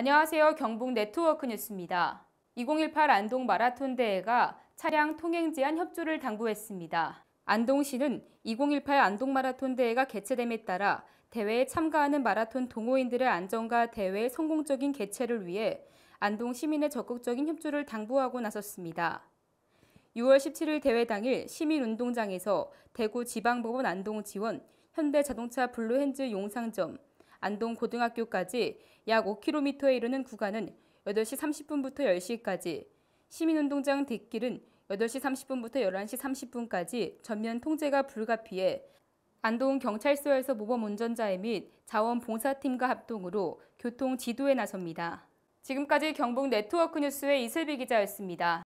안녕하세요. 경북 네트워크 뉴스입니다. 2018 안동 마라톤 대회가 차량 통행 제한 협조를 당부했습니다. 안동시는 2018 안동 마라톤 대회가 개최됨에 따라 대회에 참가하는 마라톤 동호인들의 안전과 대회의 성공적인 개최를 위해 안동 시민의 적극적인 협조를 당부하고 나섰습니다. 6월 17일 대회 당일 시민운동장에서 대구 지방법원 안동 지원, 현대자동차 블루핸즈 용상점, 안동 고등학교까지 약 5km에 이르는 구간은 8시 30분부터 10시까지, 시민운동장 뒷길은 8시 30분부터 11시 30분까지 전면 통제가 불가피해 안동 경찰서에서 모범 운전자회 및 자원봉사팀과 합동으로 교통 지도에 나섭니다. 지금까지 경북 네트워크 뉴스의 이슬비 기자였습니다.